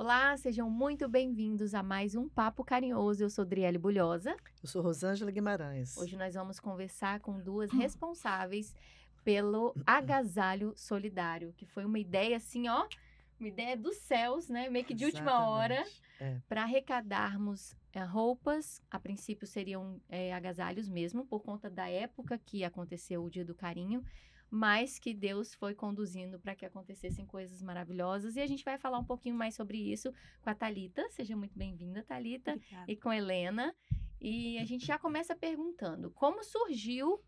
Olá, sejam muito bem-vindos a mais um Papo Carinhoso. Eu sou Driele Bulhosa. Eu sou Rosângela Guimarães. Hoje nós vamos conversar com duas hum. responsáveis pelo agasalho solidário, que foi uma ideia assim, ó, uma ideia dos céus, né? Meio que de última hora, é. para arrecadarmos é, roupas. A princípio seriam é, agasalhos mesmo, por conta da época que aconteceu o Dia do Carinho mas que Deus foi conduzindo para que acontecessem coisas maravilhosas. E a gente vai falar um pouquinho mais sobre isso com a Talita. Seja muito bem-vinda, Talita, e com Helena. E a gente já começa perguntando: como surgiu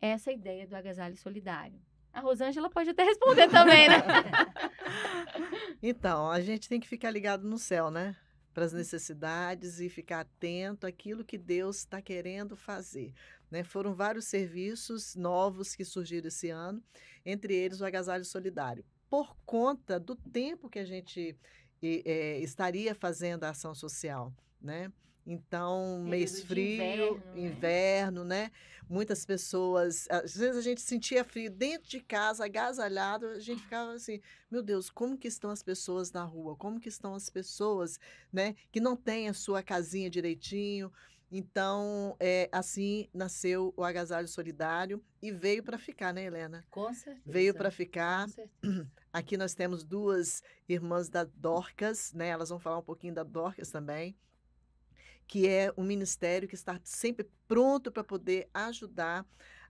essa ideia do agasalho solidário? A Rosângela pode até responder também, né? então, a gente tem que ficar ligado no céu, né? Para as necessidades e ficar atento àquilo que Deus está querendo fazer. Né? Foram vários serviços novos que surgiram esse ano, entre eles o agasalho solidário. Por conta do tempo que a gente é, estaria fazendo a ação social, né? Então, Período é, mês frio, inverno, né? inverno né? né? Muitas pessoas, às vezes a gente sentia frio dentro de casa, agasalhado, a gente ficava assim, meu Deus, como que estão as pessoas na rua? Como que estão as pessoas, né, que não têm a sua casinha direitinho? Então, é, assim nasceu o Agasalho Solidário e veio para ficar, né, Helena? Com certeza. Veio para ficar. Com certeza. Aqui nós temos duas irmãs da Dorcas, né? Elas vão falar um pouquinho da Dorcas também, que é um ministério que está sempre pronto para poder ajudar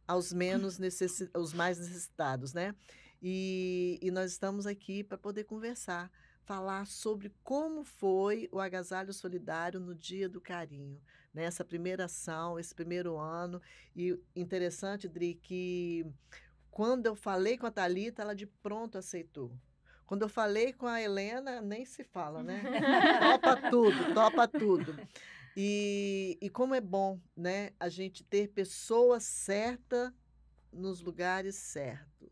aos menos necessi os mais necessitados, né? E, e nós estamos aqui para poder conversar, falar sobre como foi o agasalho solidário no Dia do Carinho nessa né, primeira ação, esse primeiro ano. E interessante, Dri, que quando eu falei com a Talita, ela de pronto aceitou. Quando eu falei com a Helena, nem se fala, né? topa tudo, topa tudo. E, e como é bom, né? A gente ter pessoa certa nos lugares certos,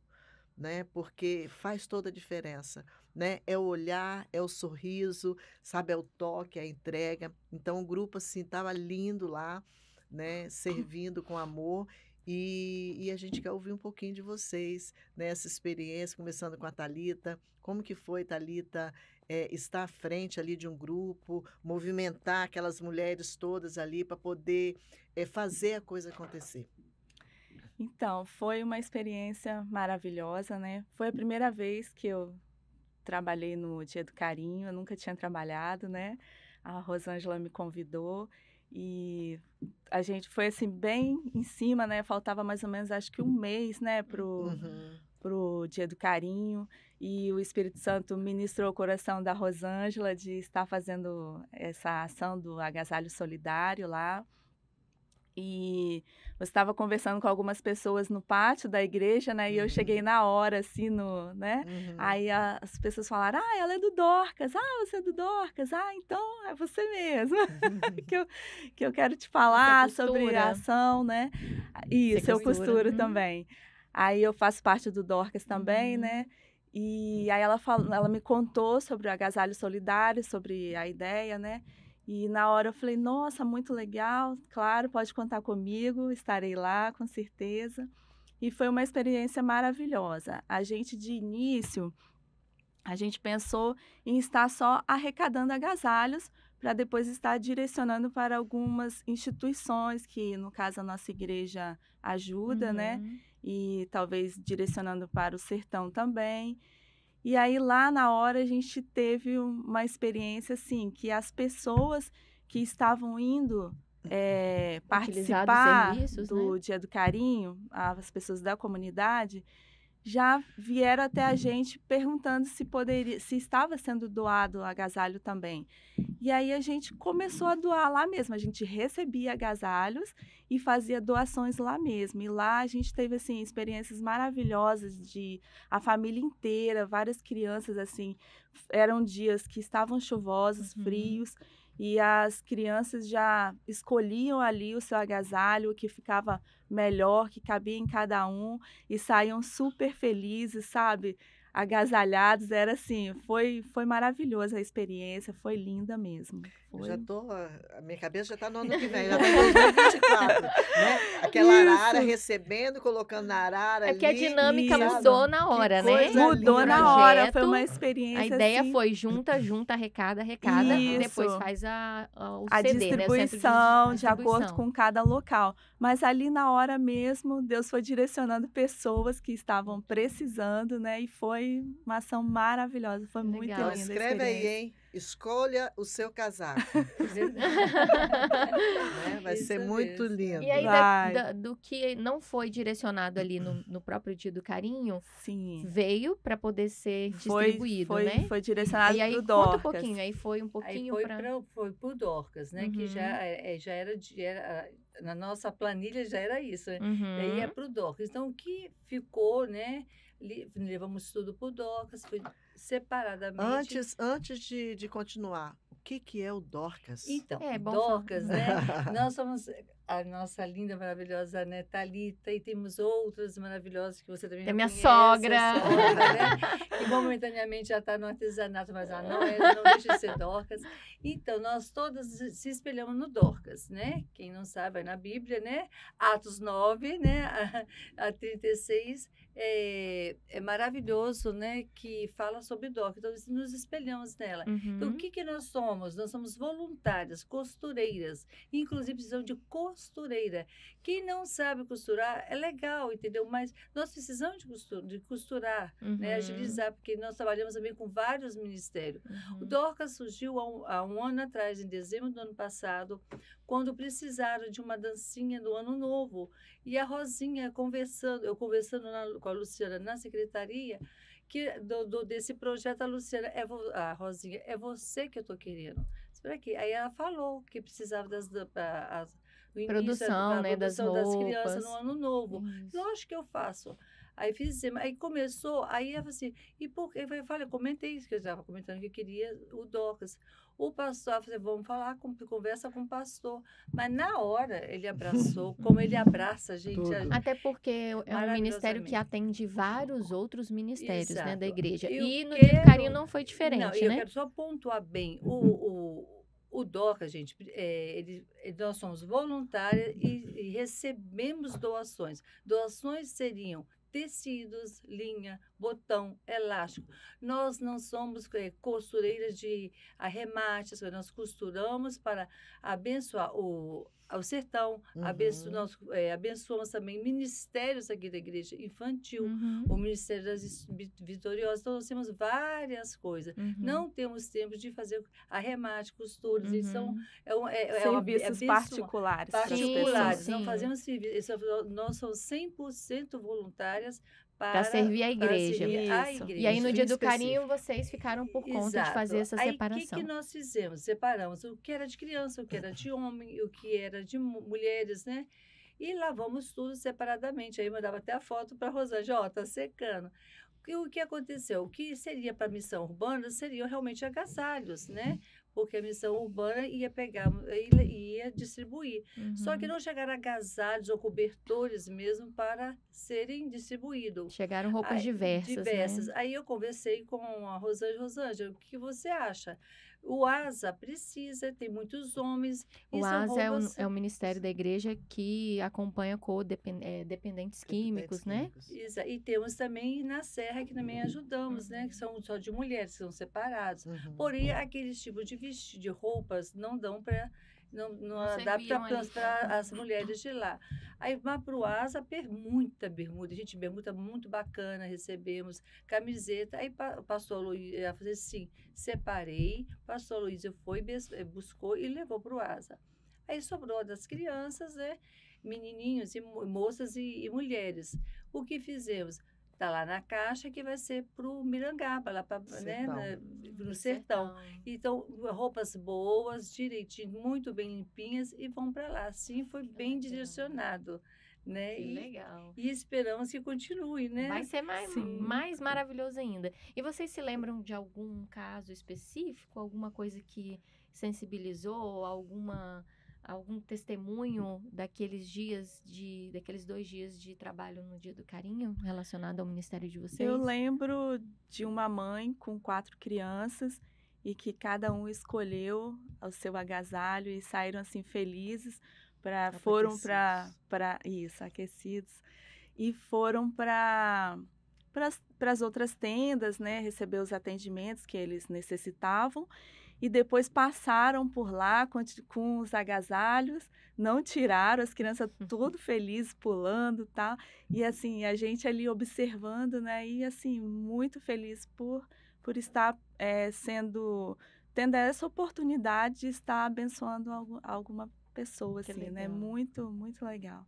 né? Porque faz toda a diferença né? É o olhar, é o sorriso, sabe? É o toque, é a entrega. Então o grupo, assim, estava lindo lá, né? Hum. Servindo com amor. E, e, a gente quer ouvir um pouquinho de vocês, né? experiência, começando com a Talita, como que foi, Talita, é, eh, estar à frente ali de um grupo, movimentar aquelas mulheres todas ali para poder é, fazer a coisa acontecer. Então, foi uma experiência maravilhosa, né? Foi a primeira vez que eu trabalhei no Dia do Carinho, eu nunca tinha trabalhado, né? A Rosângela me convidou e a gente foi assim bem em cima, né? Faltava mais ou menos acho que um mês, né, pro uhum. pro Dia do Carinho e o Espírito Santo ministrou o coração da Rosângela de estar fazendo essa ação do agasalho solidário lá. E eu estava conversando com algumas pessoas no pátio da igreja, né? E uhum. eu cheguei uhum. na hora, assim, no, né? Uhum. Aí a, as pessoas falaram, ah, ela é do Dorcas, ah, você é do Dorcas, ah, então é você mesmo que, eu, que eu quero te é falar sobre a ação, né? É Isso, eu costuro uhum. também. Aí eu faço parte do Dorcas também, uhum. né? E aí ela, fala, ela me contou sobre o agasalho solidário, sobre a ideia, né? E na hora eu falei, nossa, muito legal, claro, pode contar comigo, estarei lá com certeza. E foi uma experiência maravilhosa. A gente, de início, a gente pensou em estar só arrecadando agasalhos para depois estar direcionando para algumas instituições que, no caso, a nossa igreja ajuda, né? uhum. né? E talvez direcionando para o sertão também. E aí lá na hora a gente teve uma experiência assim, que as pessoas que estavam indo é, participar serviços, né? do né? Dia do Carinho, as pessoas da comunidade, já vieram até a gente perguntando se poderia, se estava sendo doado agasalho também. E aí a gente começou a doar lá mesmo. A gente recebia agasalhos e fazia doações lá mesmo. E lá a gente teve assim experiências maravilhosas de a família inteira, várias crianças assim, eram dias que estavam chuvosos, uhum. frios e as crianças já escolhiam ali o seu agasalho, o que ficava melhor, que cabia em cada um, e saíam super felizes, sabe? agasalhados. Era assim, foi, foi maravilhosa a experiência, foi linda mesmo. Foi. Já tô, a minha cabeça já está no ano que vem, já está em 2024, né? Aquela Isso. arara recebendo, colocando na arara É ali, que a dinâmica Isso. mudou na hora, né? Mudou na hora, foi uma experiência A ideia assim... foi junta, junta, arrecada, arrecada, Isso. depois faz a, a, o a CD, né, distribuição, né? de, de acordo com cada local. Mas ali na hora mesmo, Deus foi direcionando pessoas que estavam precisando, né? E foi foi uma ação maravilhosa, foi Legal. muito linda. Escreve aí, hein? Escolha o seu casaco. né? Vai Isso ser mesmo. muito lindo. E aí, da, do que não foi direcionado ali no, no próprio dia do carinho, Sim. veio para poder ser distribuído, foi, foi, né? Foi direcionado para o Dorcas. Conta um pouquinho, aí foi um pouquinho para... Foi para o Dorcas, né? Uhum. Que já, uhum. É, é, já era, era na nossa planilha já era isso. Né? Uhum. aí é para o Dorcas. Então, o que ficou, né? levamos tudo para o Dorcas foi separadamente. Antes, antes de, de continuar, o que, que é o Dorcas Então, é, Dorcas, falar. né? Nós somos a nossa linda, maravilhosa né, Thalita, e temos outras maravilhosas que você também é minha conhece, sogra. sogra né? que momentaneamente já está no artesanato, mas ela não, é, não deixa de ser Dorcas. Então, nós todas se espelhamos no Dorcas, né? Quem não sabe, é na Bíblia, né? Atos 9, né? A, a 36. É, é, maravilhoso, né? Que fala sobre Dorcas Então, nos espelhamos nela. Uhum. Então, o uhum. que, que nós somos? Nós somos voluntárias, costureiras. Inclusive, precisamos de costureiras costureira. Quem não sabe costurar é legal, entendeu? Mas nós precisamos de, costura, de costurar, né, uhum. né? agilizar, porque nós trabalhamos também com vários ministérios. Uhum. O Dorcas surgiu há um, há um, ano atrás, em dezembro do ano passado, quando precisaram de uma dancinha do Ano Novo. E a Rosinha conversando, eu conversando na, com a Luciana na secretaria, que do, do, desse projeto, a Luciana, é vo, a Rosinha, é você que eu estou querendo. Espera aqui. Aí ela falou que precisava das, das, é produção, da, né, produção das, das crianças no ano novo. Isso. Lógico que eu faço. Aí fizemos, assim, aí começou, aí ela assim, e por que? Eu falei, eu comentei isso, que eu estava comentando que eu queria o DOCAS. O pastor, eu falei, vamos falar, com, conversa com o pastor. Mas na hora ele abraçou, como ele abraça a gente. A... Até porque é um ministério que atende vários outros ministérios né, da igreja. Eu e, no quero... carinho não foi diferente, não, né? Eu quero só pontuar bem o, o o DOCA, gente, é, ele, é, nós somos voluntárias e, e recebemos doações. Doações seriam tecidos, linha, botão, elástico. Nós não somos é, costureiras de arremate, nós costuramos para abençoar o, ao sertão, uhum. abençoamos, é, eh, abençoamos também ministérios aqui da igreja infantil, uhum. o Ministério das Vitoriosas. Então, nós temos várias coisas. Uhum. Não temos tempo de fazer arremate, costuras. Uhum. são é, é, é, Serviços particulares. Particulares. Sim, não fazemos serviço. É nós somos 100% voluntárias para, servir a igreja. Servir a igreja. E aí no dia do carinho vocês ficaram por conta Exato. de fazer essa aí, separação. O que, que nós fizemos? Separamos o que era de criança, o que era de homem, o que era de mulheres, né? E lavamos tudo separadamente. Aí mandava até a foto para a Rosângela, ó, oh, tá secando. O que aconteceu? O que seria para a missão urbana seriam realmente agasalhos, né? porque a missão urbana ia pegar e ia distribuir. Uhum. Só que uhum. não chegaram agasalhos ou cobertores mesmo para serem distribuídos. Chegaram roupas Aí, diversas. Né? Diversas. Né? Aí eu conversei com a Rosângela. Rosângela, o que você acha? O ASA precisa, tem muitos homens. O é ASA é o, é o, Ministério da Igreja que acompanha com é, dependentes químicos, dependentes né? Químicos. E temos também na Serra, que também ajudamos, né? Que são só de mulheres, são separados. Uhum. Porém, aqueles tipos de vestido, de roupas, não dão para não, não, não adapta para né? as mulheres de lá. Aí Mapruasa, muita bermuda, gente, bermuda muito bacana, recebemos camiseta. Aí o pastor Luiz, ela fez assim, separei, pastor luiz Luísa, foi, eh, buscou e levou para o Asa. Aí sobrou das crianças, né? Menininhos e moças e, e mulheres. O que fizemos? Está lá na Caixa, que vai ser para o Mirangaba, lá para né, no sertão. sertão. Então, roupas boas, direitinho, muito bem limpinhas e vão para lá. sim foi que bem legal. direcionado. Né? Que e, legal. E esperamos que continue, né? Vai ser mais, Sim. mais maravilhoso ainda. E vocês se lembram de algum caso específico, alguma coisa que sensibilizou, alguma algum testemunho daqueles dias de daqueles dois dias de trabalho no dia do carinho relacionado ao ministério de vocês? Eu lembro de uma mãe com quatro crianças e que cada um escolheu o seu agasalho e saíram assim felizes para foram para para isso aquecidos e foram para para as outras tendas, né, receber os atendimentos que eles necessitavam e depois passaram por lá com, com os agasalhos, não tiraram, as crianças uhum. tudo felizes pulando, tal. E assim, a gente ali observando, né? E assim, muito feliz por por estar é, sendo tendo essa oportunidade de estar abençoando alguma pessoa que assim, né, legal. né? Muito, muito legal.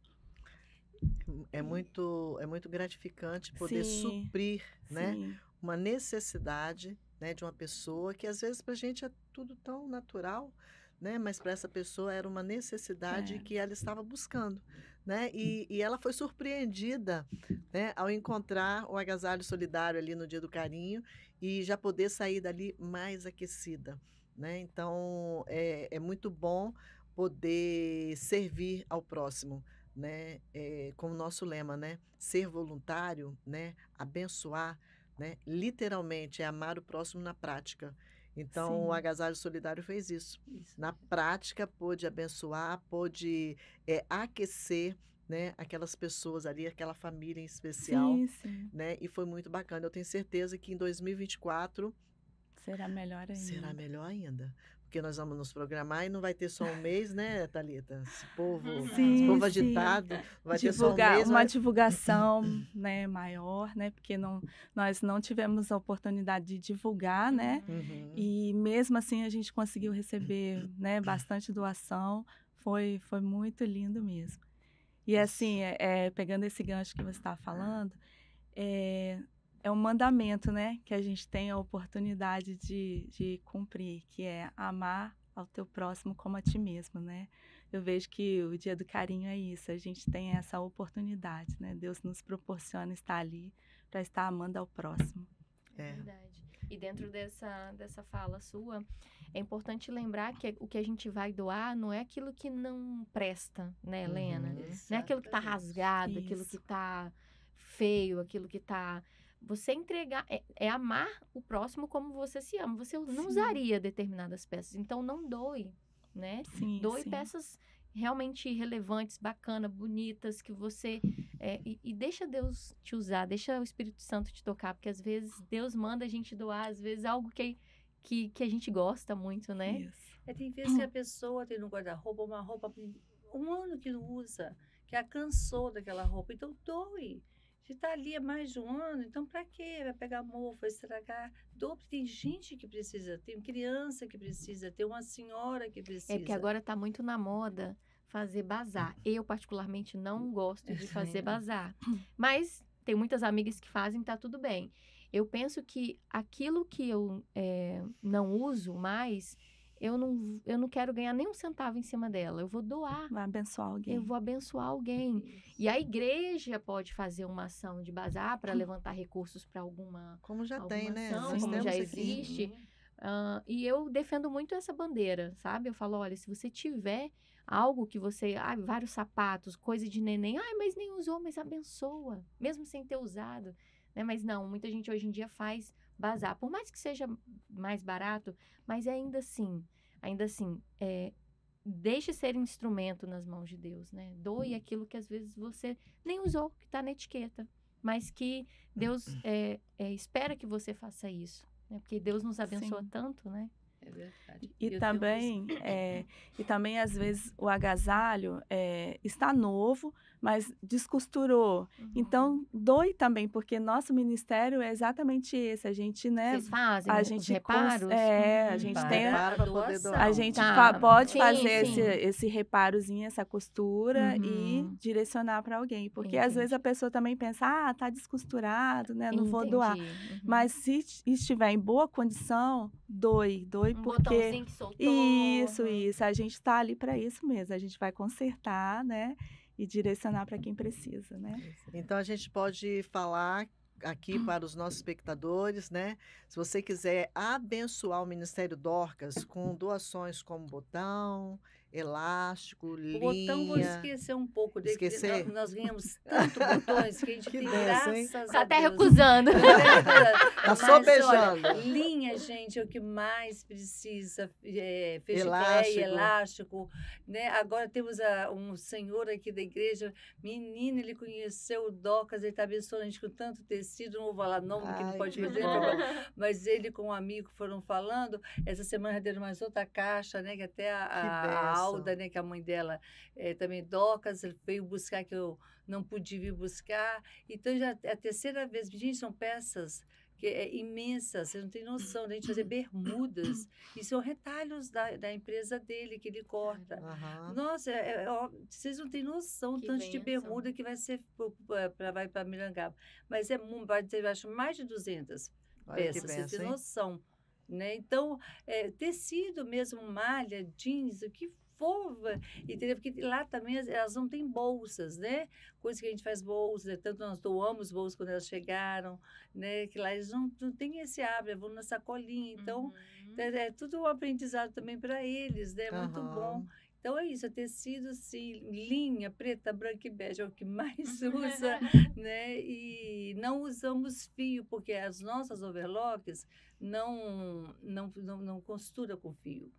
É muito, é muito gratificante poder Sim. suprir, né, Sim. né? Uma necessidade né, de uma pessoa que às vezes para a gente é tudo tão natural, né, mas para essa pessoa era uma necessidade é. que ela estava buscando, né, hum. e, e ela foi surpreendida, né, ao encontrar o agasalho solidário ali no dia do carinho e já poder sair dali mais aquecida, né, então é, é muito bom poder servir ao próximo, né, é, com o nosso lema, né, ser voluntário, né, abençoar, né? Literalmente, é amar o próximo na prática. Então, Sim. o Agasalho Solidário fez isso. isso. Na prática, pôde abençoar, pôde é, aquecer né, aquelas pessoas ali, aquela família em especial, sim, sim. né, e foi muito bacana. Eu tenho certeza que em 2024 será melhor ainda. Será melhor ainda, porque nós vamos nos programar e não vai ter só um mês, né, Thalita? Esse povo, sim, uhum. esse povo agitado, vai Divulgar, ter só um mês. Uma vai... divulgação né, maior, né? Porque não, nós não tivemos a oportunidade de divulgar, né? Uhum. E mesmo assim a gente conseguiu receber né, bastante doação. Foi, foi muito lindo mesmo. E assim, é, é, pegando esse gancho que você estava falando, é, é um mandamento, né? Que a gente tem a oportunidade de, de cumprir, que é amar ao teu próximo como a ti mesmo, né? Eu vejo que o dia do carinho é isso, a gente tem essa oportunidade, né? Deus nos proporciona estar ali para estar amando ao próximo. É. Verdade. E dentro dessa, dessa fala sua, é importante lembrar que o que a gente vai doar não é aquilo que não presta, né, Helena? Uhum, não é aquilo que está rasgado, isso. aquilo que está feio, aquilo que está você entregar é, é, amar o próximo como você se ama. Você sim. não usaria determinadas peças, então não doe, né? Sim, doe sim. peças realmente relevantes, bacanas, bonitas, que você. É, e, e, deixa Deus te usar, deixa o Espírito Santo te tocar, porque às vezes Deus manda a gente doar, às vezes algo que, que, que a gente gosta muito, né? Isso. É, tem vezes que a pessoa tem no guarda-roupa uma roupa um ano que não usa, que é a cansou daquela roupa, então doe gente está ali há mais de um ano, então para quê? Vai pegar mofo, vai estragar. dobre tem gente que precisa, tem criança que precisa, tem uma senhora que precisa. É que agora está muito na moda fazer bazar. Eu, particularmente, não hum. gosto de fazer bazar. Hum. Mas tem muitas amigas que fazem, tá tudo bem. Eu penso que aquilo que eu é, não uso mais eu não, eu não quero ganhar nem um centavo em cima dela, eu vou doar. Vai abençoar alguém. Eu vou abençoar alguém. Isso. E a igreja pode fazer uma ação de bazar para hum. levantar recursos para alguma. Como já alguma tem, né? ação, né? Nós como já existe. Uh, e eu defendo muito essa bandeira, sabe? Eu falo, olha, se você tiver algo que você. Ah, vários sapatos, coisa de neném, ah, mas nem usou, mas abençoa, mesmo sem ter usado. Né? Mas não, muita gente hoje em dia faz bazar. Por mais que seja mais barato, mas ainda assim, ainda assim, é, deixe ser instrumento nas mãos de Deus, né? Doe uhum. aquilo que às vezes você nem usou, que está na etiqueta, mas que Deus uhum. é, é, espera que você faça isso, né? Porque Deus nos abençoa Sim. tanto, né? É verdade. E, também, é, e também às vezes o agasalho é, está novo, mas descosturou. Uhum. Então, doe também, porque nosso ministério é exatamente esse. A gente, né? Vocês fazem a gente reparos? É, a uhum. gente tem. A, gente tá. pode sim, fazer sim. Esse, esse reparozinho, essa costura uhum. e direcionar para alguém. Porque Entendi. às vezes a pessoa também pensa, ah, tá descosturado, né? Não Entendi. vou doar. Uhum. Mas se estiver em boa condição, doe, doe um porque. Que soltou. Isso, uhum. isso. A gente está ali para isso mesmo. A gente vai consertar, né? e direcionar para quem precisa, né? Então a gente pode falar aqui hum. para os nossos espectadores, né? Se você quiser abençoar o Ministério Dorcas com doações como botão, elástico, linha. O botão vou esquecer um pouco. dele. esquecer? Nós, nós ganhamos tanto botões que a gente que tem Deus, graças Tá até recusando. tá só beijando. Olha, linha, gente, é o que mais precisa. É, elástico. elástico. Né? Agora temos a, um senhor aqui da igreja, menino, ele conheceu o Docas, ele está abençoando a gente com tanto tecido, não vou falar nome, Ai, que não pode fazer, mas ele com um amigo foram falando, essa semana deram mais outra caixa, né, que até a, a Alda, né, que a mãe dela é, também docas, veio buscar que eu não pude vir buscar. Então já é a terceira vez, gente, são peças que é imensa, você não tem noção, da gente fazer bermudas, e são retalhos da, da empresa dele, que ele corta. Uhum. Nossa, é, é, vocês não têm noção que tanto de bermuda que vai ser para vai para Mirangaba. Mas é, vai ter, eu acho, mais de 200 Olha peças, benção, tem noção. Hein? Né? Então, é, tecido mesmo, malha, jeans, o que fofa, entendeu? Porque lá também elas não têm bolsas, né? Coisa que a gente faz bolsas, né? tanto nós doamos bolsas quando elas chegaram, né? Que lá eles não, não têm esse hábito, vão na sacolinha. Então, uhum. é, é, tudo um aprendizado também para eles, né? Uhum. Muito bom. Então é isso, é tecido assim, linha preta, branca e bege é o que mais usa, né? E não usamos fio, porque as nossas overlocks não, não, não, não costura com fio.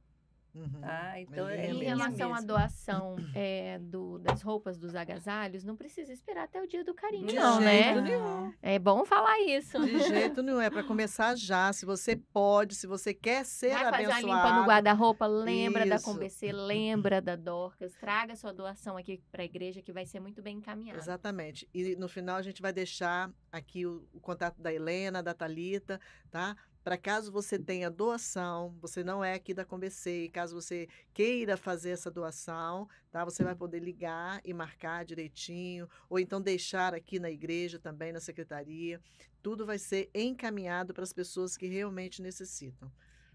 Uhum. Tá? Então, é, em relação à doação é, do, das roupas, dos agasalhos, não precisa esperar até o dia do carinho, de não, né? jeito né? Nenhum. É bom falar isso. De jeito nenhum, é para começar já. Se você pode, se você quer ser Vai abençoado. fazer a limpa no guarda-roupa, lembra isso. da Combc, lembra da Dorcas, traga sua doação aqui para a igreja que vai ser muito bem encaminhada. Exatamente. E no final a gente vai deixar aqui o, o contato da Helena, da Talita, tá? para caso você tenha doação, você não é aqui da Conversei, caso você queira fazer essa doação, tá? Você vai poder ligar e marcar direitinho, ou então deixar aqui na igreja também, na secretaria. Tudo vai ser encaminhado para as pessoas que realmente necessitam.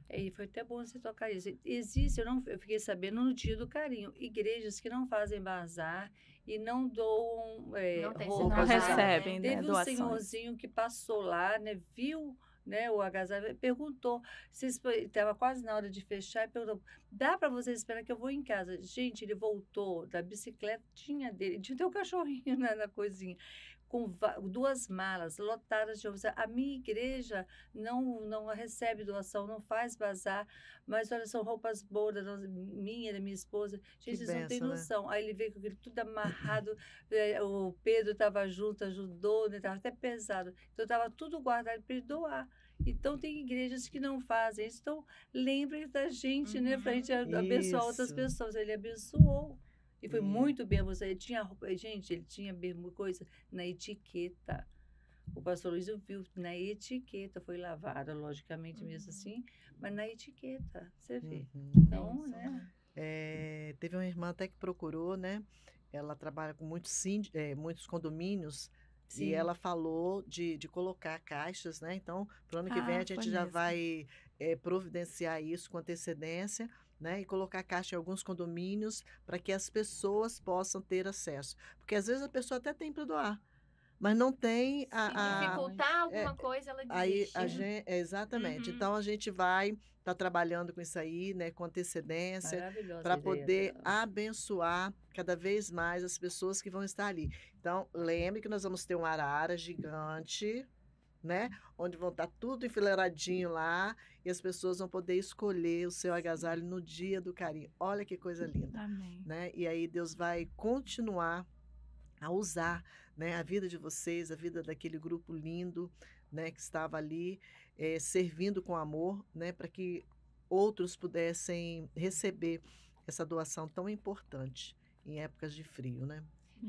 É, e foi até bom você tocar isso. Existe, eu, não, eu fiquei sabendo no dia do carinho, igrejas que não fazem bazar e não doam é, não tem, roupas. Não né? recebem, né? Teve né, um doações. senhorzinho que passou lá, né? Viu né, o agasalho, perguntou, estava quase na hora de fechar, e perguntou, dá para vocês esperar que eu vou em casa? Gente, ele voltou da bicicletinha dele, tinha até o cachorrinho né, na cozinha com duas malas lotadas de ovos. A minha igreja não, não recebe doação, não faz bazar, mas olha, são roupas boas, da minha, da minha esposa. Gente, eles não têm né? noção. Né? Aí ele veio com aquilo tudo amarrado, eh, o Pedro estava junto, ajudou, estava né? até pesado. Então estava tudo guardado para ele doar. Então, tem igrejas que não fazem isso. Então, lembre da gente, né, uhum, né? Para a gente abençoar isso. outras pessoas. Ele abençoou. E foi hum. muito bem avançado. Ele tinha roupa, gente, ele tinha mesmo coisa na etiqueta. O pastor Luiz viu na etiqueta, foi lavada, logicamente, uhum. mesmo assim, mas na etiqueta, você vê. Uhum. Então, Nossa. né? É, teve uma irmã até que procurou, né? Ela trabalha com muitos, sínd... é, muitos condomínios Sim. E ela falou de, de colocar caixas, né? Então, pro ano que ah, vem a gente já vai é, providenciar isso com antecedência né, e colocar caixa em alguns condomínios para que as pessoas possam ter acesso. Porque às vezes a pessoa até tem para doar, mas não tem a. Se dificultar a, é, alguma é, coisa, ela desiste. gente, é, exatamente. Uhum. Então a gente vai estar tá trabalhando com isso aí, né, com antecedência, para poder dela. abençoar cada vez mais as pessoas que vão estar ali. Então, lembre que nós vamos ter um arara gigante né? Onde vão estar tá tudo enfileiradinho lá e as pessoas vão poder escolher o seu agasalho no dia do carinho. Olha que coisa linda. Amém. Né? E aí Deus vai continuar a usar né, a vida de vocês, a vida daquele grupo lindo né, que estava ali, é, servindo com amor, né, para que outros pudessem receber essa doação tão importante em épocas de frio, né?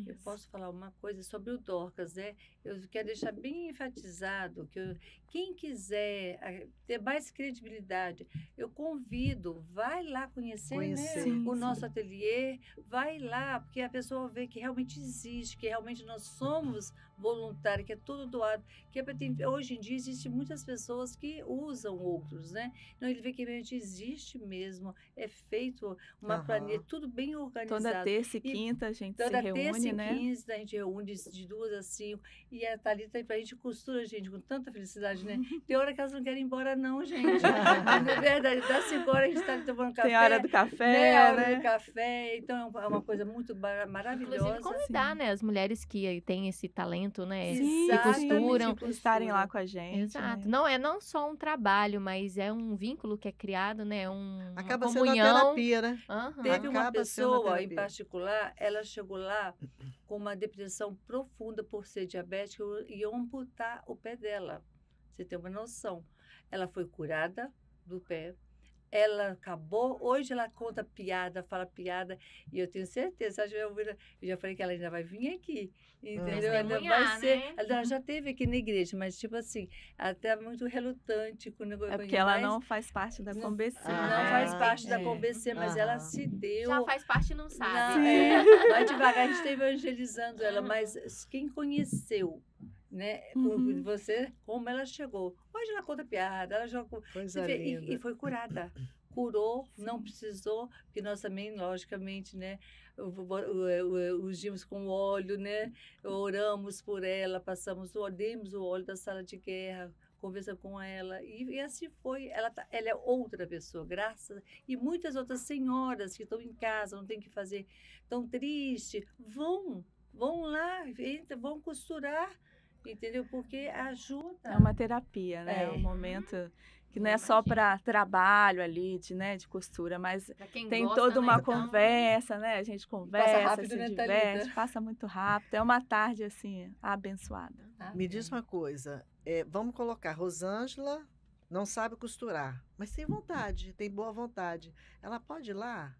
Eu posso falar uma coisa sobre o Dorcas, né? Eu quero deixar bem enfatizado que eu, quem quiser eh, ter mais credibilidade, eu convido, vai lá conhecer, né? conhecer né? o nosso ateliê, vai lá, porque a pessoa vê que realmente existe, que realmente nós somos voluntários, que é tudo doado, que é hoje em dia existem muitas pessoas que usam outros, né? Então ele vê que realmente existe mesmo, é feito uma uhum. planilha, tudo bem organizado. Toda terça e quinta a gente se reúne reúne, né? 15, a gente reúne de duas a cinco. E a Thalita aí gente costura, gente, com tanta felicidade, né? Tem hora que elas não querem ir embora, não, gente. é verdade, das cinco horas a gente está tomando café. Tem hora do café, né? A hora né? do café. Então é, é uma coisa muito maravilhosa. Inclusive convidar, Sim. né? As mulheres que têm esse talento, né? Sim, costuram. Tipo, estarem lá com a gente. Exato. Né? Não é não só um trabalho, mas é um vínculo que é criado, né? Um, Acaba uma comunhão. sendo terapia, né? Uhum. Teve Acaba uma pessoa, em particular, ela chegou lá com uma depressão profunda por ser diabética e amputar o pé dela. Você tem uma noção. Ela foi curada do pé, ela acabou, hoje ela conta piada, fala piada, e eu tenho certeza, já eu já falei que ela ainda vai vir aqui, ah, entendeu? Ela vai ser, né? ela já teve aqui na igreja, mas tipo assim, até tá muito relutante com o negócio. É porque ela mas, não faz parte da Combc. Não, né? não faz parte é. da Combc, mas ela ah. se deu. Já faz parte e não sabe. Não, é, vai devagar, a gente está evangelizando ela, mas quem conheceu, né, uhum. você, como ela chegou hoje ela conta piada, ela joga. Coisa vê, e, e, foi curada. Curou, Sim. não precisou, porque nós também, logicamente, né, é, é, ungimos com óleo, né, oramos por ela, passamos, demos o óleo da sala de guerra, conversa com ela e, e, assim foi. Ela, tá, ela é outra pessoa, graças e muitas outras senhoras que estão em casa, não tem que fazer tão triste, vão, vão lá, entra, vão costurar entendeu? Porque ajuda. É uma terapia, né? É, um é. momento que não é só para trabalho ali, de, né, de costura, mas tem gosta, toda né, uma né, conversa, né? A gente conversa, passa rápido, se diverte, passa muito rápido. É uma tarde, assim, abençoada. Ah, Me diz uma coisa, é, vamos colocar Rosângela não sabe costurar, mas tem vontade, tem boa vontade. Ela pode ir lá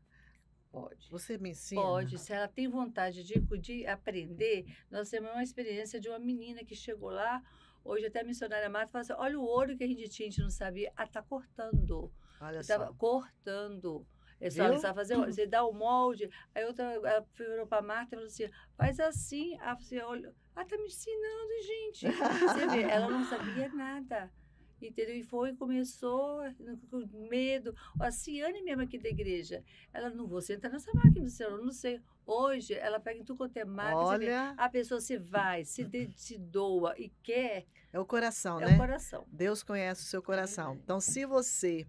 Pode. Você me ensina? Pode. Se ela tem vontade de, de aprender, nós temos uma experiência de uma menina que chegou lá, hoje até a missionária Marta fala assim, olha o ouro que a gente tinha, a gente não sabia. Ah, tá cortando. Olha Eu só. Tava cortando. Eu só precisava fazer, você dá o molde. Aí outra, ela virou para a Marta e falou assim, faz assim. Ah, você assim, olha, ah, tá me ensinando, gente. Você vê, ela não sabia nada entendeu? E foi, começou né, com medo. A Ciane mesmo aqui da igreja, ela, não vou sentar nessa máquina do celular, não sei. Hoje, ela pega em tudo quanto é máquina, Olha... a pessoa se vai, se, de, se doa e quer. É o coração, é né? É o coração. Deus conhece o seu coração. É então, se você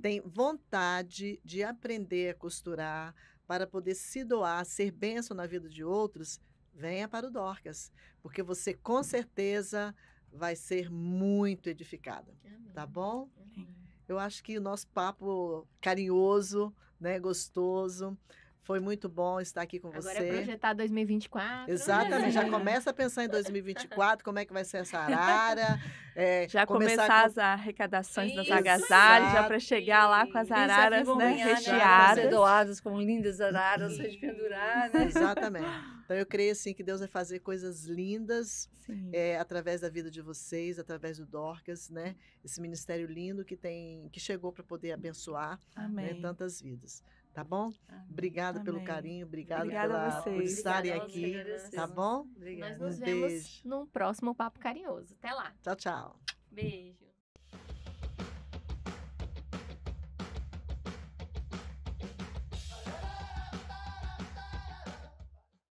tem vontade de aprender a costurar, para poder se doar, ser bênção na vida de outros, venha para o Dorcas, porque você com certeza vai ser muito edificada. Amém. Tá bom? Amém. Eu acho que o nosso papo carinhoso, né, gostoso, foi muito bom estar aqui com você. Agora é projetar 2024. Né? Exatamente, já começa a pensar em 2024, como é que vai ser essa arara. É, já começar, começar com... as arrecadações Isso. das agasalhos, já para chegar lá com as araras é né, né? recheadas. doadas com lindas araras, para pendurar, né? Exatamente. Então eu creio assim que Deus vai fazer coisas lindas é, através da vida de vocês, através do Dorcas, né? Esse ministério lindo que tem, que chegou para poder abençoar né, tantas vidas. Tá bom? Ah, amém. Obrigada Amém. pelo carinho, obrigada, pela, por estarem aqui. Tá bom? Obrigada. Nós nos um vemos beijo. num próximo Papo Carinhoso. Até lá. Tchau, tchau. Beijo.